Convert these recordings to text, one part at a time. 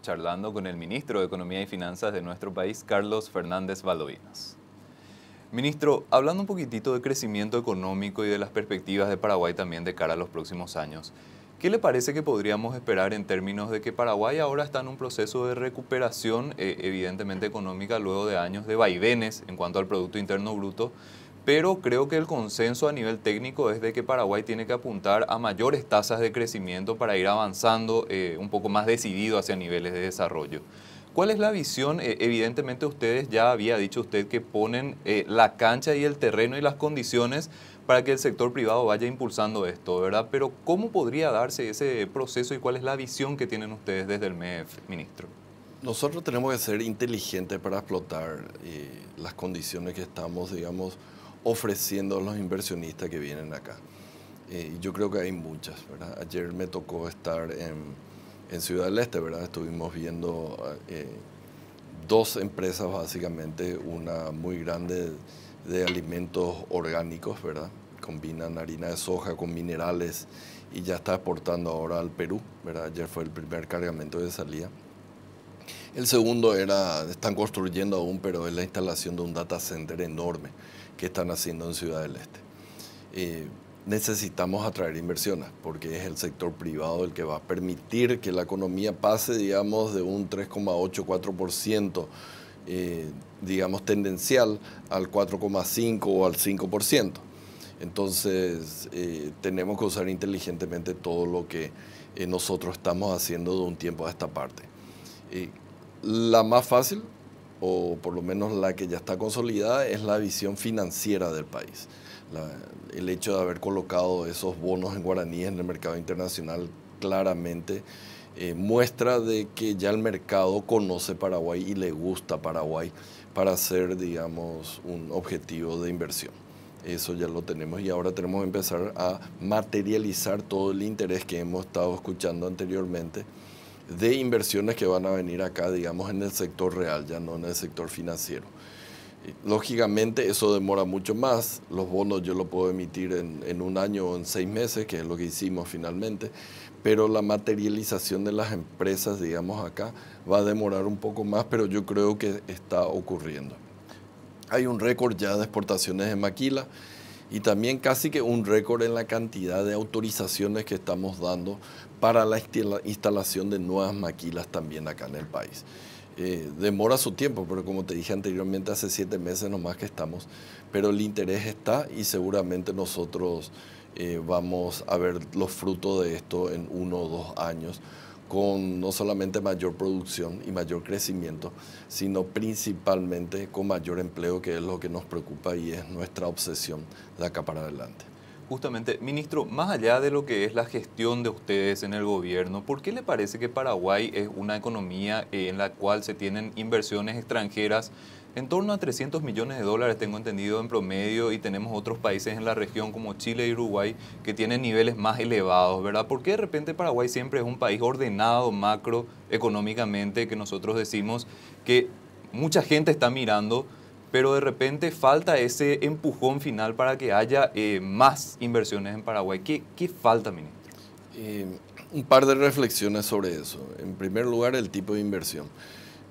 charlando con el ministro de Economía y Finanzas de nuestro país, Carlos Fernández Valdovinas. Ministro, hablando un poquitito de crecimiento económico y de las perspectivas de Paraguay también de cara a los próximos años, ¿Qué le parece que podríamos esperar en términos de que Paraguay ahora está en un proceso de recuperación, eh, evidentemente económica, luego de años de vaivenes en cuanto al Producto Interno Bruto, pero creo que el consenso a nivel técnico es de que Paraguay tiene que apuntar a mayores tasas de crecimiento para ir avanzando eh, un poco más decidido hacia niveles de desarrollo. ¿Cuál es la visión? Eh, evidentemente ustedes ya había dicho usted que ponen eh, la cancha y el terreno y las condiciones para que el sector privado vaya impulsando esto, ¿verdad? Pero ¿cómo podría darse ese proceso y cuál es la visión que tienen ustedes desde el MEF, ministro? Nosotros tenemos que ser inteligentes para explotar las condiciones que estamos, digamos, ofreciendo a los inversionistas que vienen acá. Eh, yo creo que hay muchas, ¿verdad? Ayer me tocó estar en, en Ciudad del Este, ¿verdad? Estuvimos viendo eh, dos empresas básicamente, una muy grande de alimentos orgánicos, ¿verdad? Combinan harina de soja con minerales y ya está exportando ahora al Perú, ¿verdad? Ayer fue el primer cargamento de salida. El segundo era, están construyendo aún, pero es la instalación de un data center enorme que están haciendo en Ciudad del Este. Eh, necesitamos atraer inversiones porque es el sector privado el que va a permitir que la economía pase, digamos, de un 3,84 4 eh, digamos, tendencial al 4,5 o al 5%. Entonces, eh, tenemos que usar inteligentemente todo lo que nosotros estamos haciendo de un tiempo a esta parte. La más fácil, o por lo menos la que ya está consolidada, es la visión financiera del país. el hecho de haber colocado esos bonos en guaraníes en el mercado internacional claramente eh, muestra de que ya el mercado conoce Paraguay y le gusta Paraguay para ser, digamos, un objetivo de inversión. Eso ya lo tenemos y ahora tenemos que empezar a materializar todo el interés que hemos estado escuchando anteriormente de inversiones que van a venir acá, digamos, en el sector real, ya no en el sector financiero. Lógicamente eso demora mucho más, los bonos yo lo puedo emitir en, un año o en seis meses, que es lo que hicimos finalmente, pero la materialización de las empresas, digamos, acá va a demorar un poco más, pero yo creo que está ocurriendo. Hay un récord ya de exportaciones de maquila y también casi que un récord en la cantidad de autorizaciones que estamos dando para la instalación de nuevas maquilas también acá en el país. Eh, demora su tiempo, pero como te dije anteriormente, hace siete meses nomás que estamos, pero el interés está y seguramente nosotros eh, vamos a ver los frutos de esto en uno o dos años con no solamente mayor producción y mayor crecimiento, sino principalmente con mayor empleo, que es lo que nos preocupa y es nuestra obsesión de acá para adelante. Justamente, ministro, más allá de lo que es la gestión de ustedes en el gobierno, ¿por qué le parece que Paraguay es una economía en la cual se tienen inversiones extranjeras? en torno a 300 millones de dólares, tengo entendido, en promedio, y tenemos otros países en la región como Chile y Uruguay que tienen niveles más elevados, ¿verdad? Porque de repente Paraguay siempre es un país ordenado macroeconómicamente, que nosotros decimos que mucha gente está mirando, pero de repente falta ese empujón final para que haya eh, más inversiones en Paraguay. ¿Qué, qué falta, ministro? Eh, un par de reflexiones sobre eso. En primer lugar, el tipo de inversión.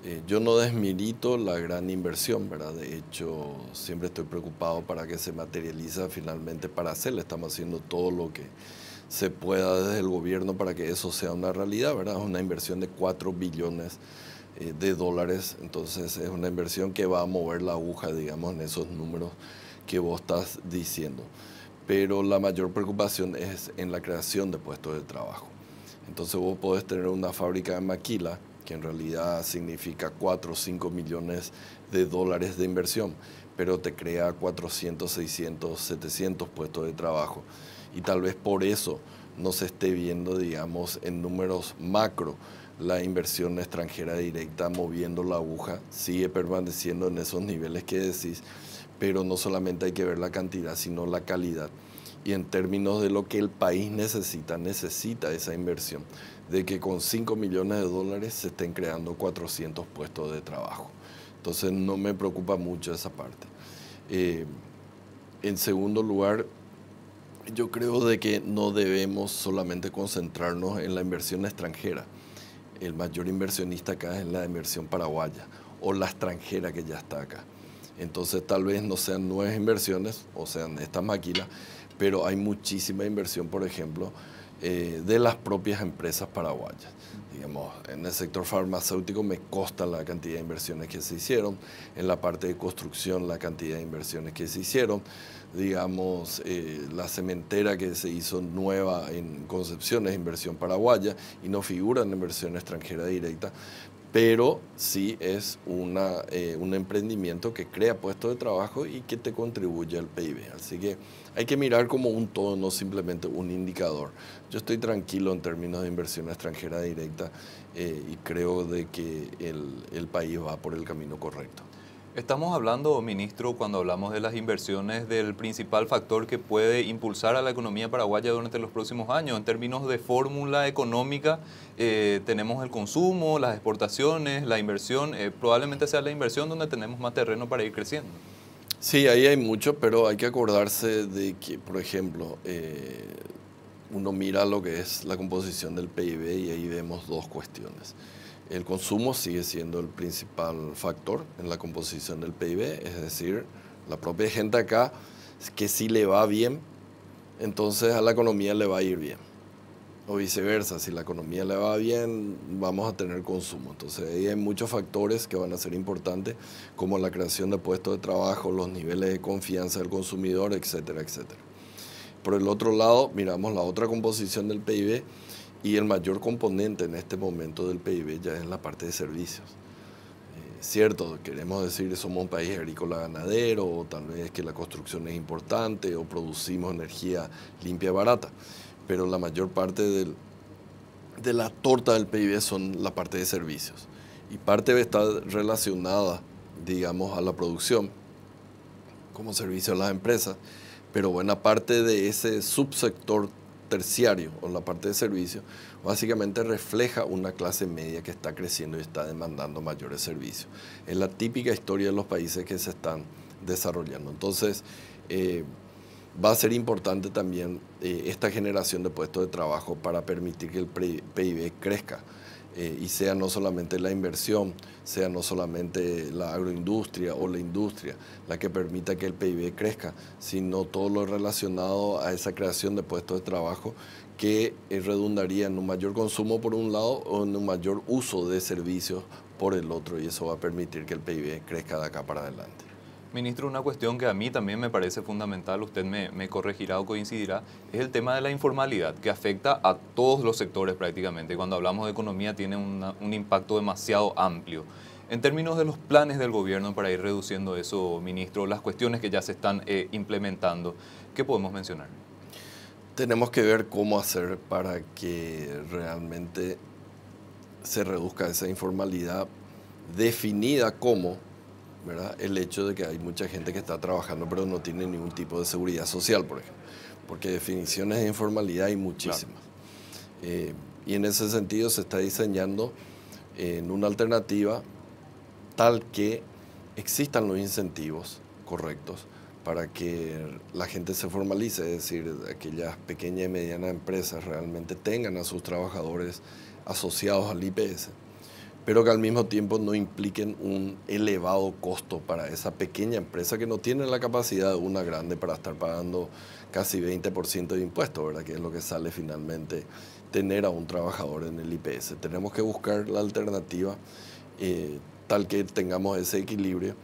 Eh, yo no desmirito la gran inversión, ¿verdad? De hecho, siempre estoy preocupado para que se materializa finalmente para hacerle Estamos haciendo todo lo que se pueda desde el gobierno para que eso sea una realidad, ¿verdad? Es una inversión de 4 billones eh, de dólares, entonces es una inversión que va a mover la aguja, digamos, en esos números que vos estás diciendo. Pero la mayor preocupación es en la creación de puestos de trabajo. Entonces vos podés tener una fábrica de maquila, que en realidad significa 4 o 5 millones de dólares de inversión, pero te crea 400, 600, 700 puestos de trabajo. Y tal vez por eso no se esté viendo, digamos, en números macro la inversión extranjera directa moviendo la aguja, sigue permaneciendo en esos niveles que decís, pero no solamente hay que ver la cantidad, sino la calidad. Y en términos de lo que el país necesita, necesita esa inversión de que con 5 millones de dólares se estén creando 400 puestos de trabajo. Entonces no me preocupa mucho esa parte. Eh, en segundo lugar, yo creo de que no debemos solamente concentrarnos en la inversión extranjera. El mayor inversionista acá es la inversión paraguaya o la extranjera que ya está acá. Entonces tal vez no sean nuevas inversiones o sean estas máquinas, pero hay muchísima inversión, por ejemplo, eh, de las propias empresas paraguayas. Digamos, en el sector farmacéutico me consta la cantidad de inversiones que se hicieron, en la parte de construcción la cantidad de inversiones que se hicieron, digamos, eh, la cementera que se hizo nueva en Concepción es inversión paraguaya y no figura en inversión extranjera directa, pero sí es una, eh, un emprendimiento que crea puestos de trabajo y que te contribuye al PIB. Así que hay que mirar como un todo, no simplemente un indicador. Yo estoy tranquilo en términos de inversión extranjera directa eh, y creo de que el, país va por el camino correcto. Estamos hablando, ministro, cuando hablamos de las inversiones, del principal factor que puede impulsar a la economía paraguaya durante los próximos años. En términos de fórmula económica, eh, tenemos el consumo, las exportaciones, la inversión. Eh, probablemente sea la inversión donde tenemos más terreno para ir creciendo. Sí, ahí hay mucho, pero hay que acordarse de que, por ejemplo, eh, uno mira lo que es la composición del PIB y ahí vemos dos cuestiones. El consumo sigue siendo el principal factor en la composición del PIB, es decir, la propia gente acá, que si le va bien, entonces a la economía le va a ir bien o viceversa, si la economía le va bien, vamos a tener consumo. Entonces ahí hay muchos factores que van a ser importantes, como la creación de puestos de trabajo, los niveles de confianza del consumidor, etcétera, etcétera. Por el otro lado, miramos la otra composición del PIB y el mayor componente en este momento del PIB ya es la parte de servicios. Eh, cierto, queremos decir que somos un país agrícola ganadero, o tal vez que la construcción es importante, o producimos energía limpia y barata pero la mayor parte de la torta del PIB son la parte de servicios. Y parte está relacionada, digamos, a la producción como servicio a las empresas, pero buena parte de ese subsector terciario o la parte de servicios básicamente refleja una clase media que está creciendo y está demandando mayores servicios. Es la típica historia de los países que se están desarrollando. Entonces, eh, va a ser importante también eh, esta generación de puestos de trabajo para permitir que el PIB crezca. Eh, y sea no solamente la inversión, sea no solamente la agroindustria o la industria la que permita que el PIB crezca, sino todo lo relacionado a esa creación de puestos de trabajo que eh, redundaría en un mayor consumo por un lado o en un mayor uso de servicios por el otro y eso va a permitir que el PIB crezca de acá para adelante. Ministro, una cuestión que a mí también me parece fundamental, usted me, corregirá o coincidirá, es el tema de la informalidad, que afecta a todos los sectores prácticamente. Cuando hablamos de economía tiene un impacto demasiado amplio. En términos de los planes del gobierno para ir reduciendo eso, ministro, las cuestiones que ya se están eh, implementando, ¿qué podemos mencionar? Tenemos que ver cómo hacer para que realmente se reduzca esa informalidad definida como el hecho de que hay mucha gente que está trabajando pero no tiene ningún tipo de seguridad social, por ejemplo, porque definiciones de informalidad hay muchísimas. Eh, y en ese sentido se está diseñando eh, en una alternativa tal que existan los incentivos correctos para que la gente se formalice, es decir, aquellas pequeñas y medianas empresas realmente tengan a sus trabajadores asociados al IPS pero que al mismo tiempo no impliquen un elevado costo para esa pequeña empresa que no tiene la capacidad de una grande para estar pagando casi 20% de impuestos, ¿verdad? Que es lo que sale finalmente tener a un trabajador en el IPS. Tenemos que buscar la alternativa eh, tal que tengamos ese equilibrio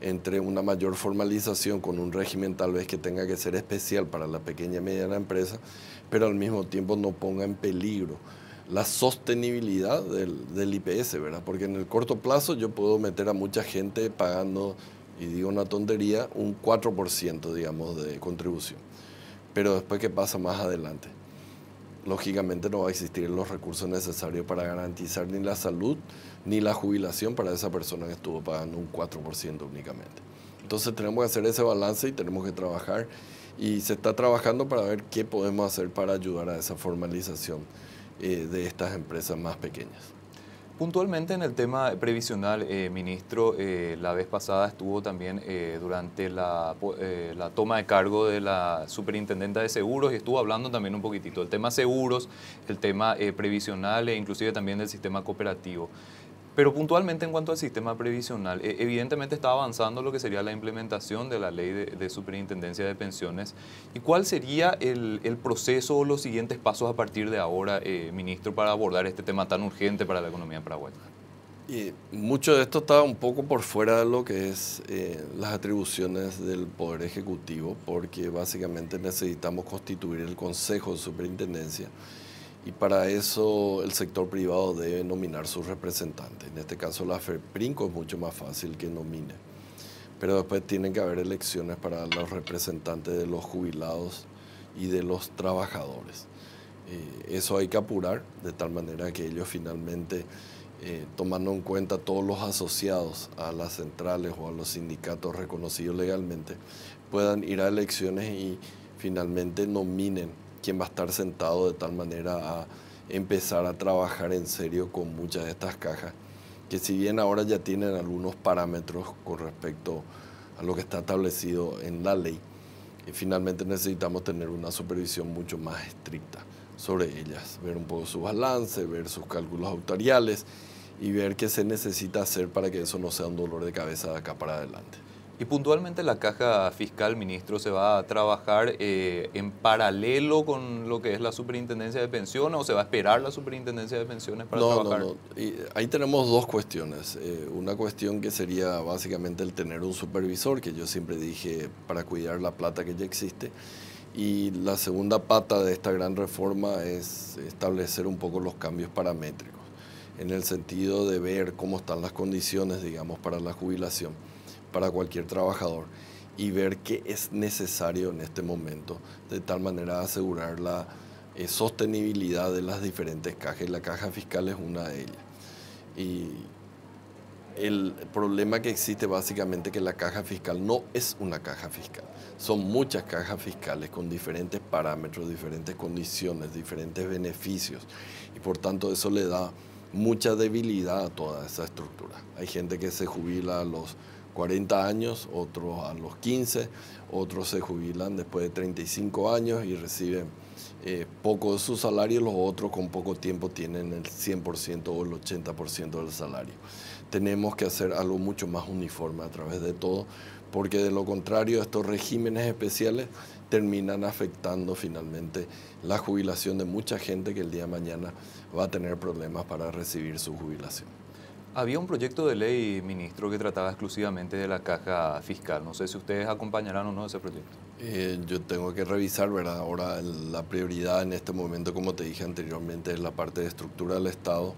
entre una mayor formalización con un régimen tal vez que tenga que ser especial para la pequeña y mediana empresa, pero al mismo tiempo no ponga en peligro la sostenibilidad del, IPS, ¿verdad? Porque en el corto plazo yo puedo meter a mucha gente pagando, y digo una tontería, un 4%, digamos, de contribución. Pero después, ¿qué pasa más adelante? Lógicamente no va a existir los recursos necesarios para garantizar ni la salud ni la jubilación para esa persona que estuvo pagando un 4% únicamente. Entonces tenemos que hacer ese balance y tenemos que trabajar y se está trabajando para ver qué podemos hacer para ayudar a esa formalización eh, de estas empresas más pequeñas. Puntualmente en el tema previsional, eh, ministro, eh, la vez pasada estuvo también durante la, la, toma de cargo de la superintendenta de seguros y estuvo hablando también un poquitito del tema seguros, el tema previsional e inclusive también del sistema cooperativo. Pero puntualmente en cuanto al sistema previsional, e, evidentemente está avanzando lo que sería la implementación de la ley de, superintendencia de pensiones. ¿Y cuál sería el, proceso o los siguientes pasos a partir de ahora, eh, ministro, para abordar este tema tan urgente para la economía paraguaya? Y mucho de esto está un poco por fuera de lo que es eh, las atribuciones del Poder Ejecutivo, porque básicamente necesitamos constituir el Consejo de Superintendencia y para eso el sector privado debe nominar sus representantes. En este caso la FEPRINCO es mucho más fácil que nomine. Pero después tienen que haber elecciones para los representantes de los jubilados y de los trabajadores. Eh, eso hay que apurar de tal manera que ellos finalmente, eh, tomando en cuenta todos los asociados a las centrales o a los sindicatos reconocidos legalmente, puedan ir a elecciones y finalmente nominen quien va a estar sentado de tal manera a empezar a trabajar en serio con muchas de estas cajas, que si bien ahora ya tienen algunos parámetros con respecto a lo que está establecido en la ley, eh, finalmente necesitamos tener una supervisión mucho más estricta sobre ellas, ver un poco su balance, ver sus cálculos autoriales y ver qué se necesita hacer para que eso no sea un dolor de cabeza de acá para adelante. Y puntualmente la caja fiscal, ministro, se va a trabajar eh, en paralelo con lo que es la superintendencia de pensiones o se va a esperar la superintendencia de pensiones para trabajar? No, no, y ahí tenemos dos cuestiones. Eh, una cuestión que sería básicamente el tener un supervisor, que yo siempre dije para cuidar la plata que ya existe. Y la segunda pata de esta gran reforma es establecer un poco los cambios paramétricos, en el sentido de ver cómo están las condiciones, digamos, para la jubilación para cualquier trabajador y ver qué es necesario en este momento, de tal manera asegurar la eh, sostenibilidad de las diferentes cajas. y La caja fiscal es una de ellas. Y el problema que existe básicamente es que la caja fiscal no es una caja fiscal. Son muchas cajas fiscales con diferentes parámetros, diferentes condiciones, diferentes beneficios. Y por tanto eso le da mucha debilidad a toda esa estructura. Hay gente que se jubila a los 40 años, otros a los 15, otros se jubilan después de 35 años y reciben eh, poco de su salario, los otros con poco tiempo tienen el 100% o el 80% del salario. Tenemos que hacer algo mucho más uniforme a través de todo, porque de lo contrario estos regímenes especiales terminan afectando finalmente la jubilación de mucha gente que el día de mañana va a tener problemas para recibir su jubilación. Había un proyecto de ley, ministro, que trataba exclusivamente de la caja fiscal. No sé si ustedes acompañarán o no ese proyecto. Eh, yo tengo que revisar, ¿verdad? Ahora la prioridad en este momento, como te dije anteriormente, es la parte de estructura del Estado.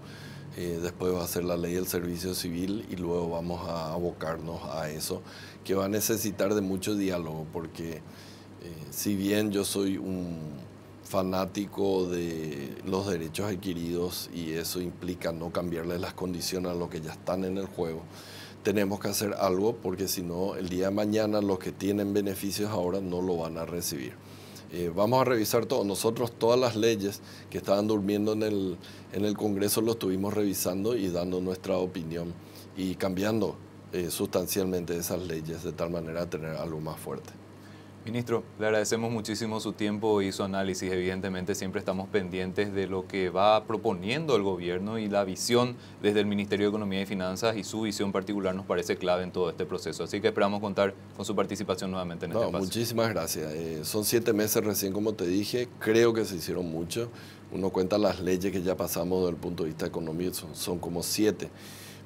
Eh, después va a ser la ley del servicio civil y luego vamos a abocarnos a eso, que va a necesitar de mucho diálogo, porque eh, si bien yo soy un fanático de los derechos adquiridos y eso implica no cambiarle las condiciones a los que ya están en el juego. Tenemos que hacer algo porque si no, el día de mañana los que tienen beneficios ahora no lo van a recibir. Eh, vamos a revisar todos Nosotros todas las leyes que estaban durmiendo en el, en el Congreso lo estuvimos revisando y dando nuestra opinión y cambiando eh, sustancialmente esas leyes de tal manera a tener algo más fuerte. Ministro, le agradecemos muchísimo su tiempo y su análisis. Evidentemente siempre estamos pendientes de lo que va proponiendo el gobierno y la visión desde el Ministerio de Economía y Finanzas y su visión particular nos parece clave en todo este proceso. Así que esperamos contar con su participación nuevamente en este espacio. Muchísimas gracias. Eh, son siete meses recién, como te dije. Creo que se hicieron mucho. Uno cuenta las leyes que ya pasamos desde el punto de vista económico, son, son como siete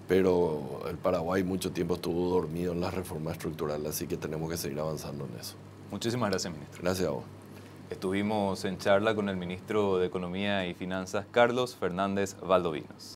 pero el Paraguay mucho tiempo estuvo dormido en la reforma estructural, así que tenemos que seguir avanzando en eso. Muchísimas gracias, ministro. Gracias a vos. Estuvimos en charla con el ministro de Economía y Finanzas, Carlos Fernández Valdovinos.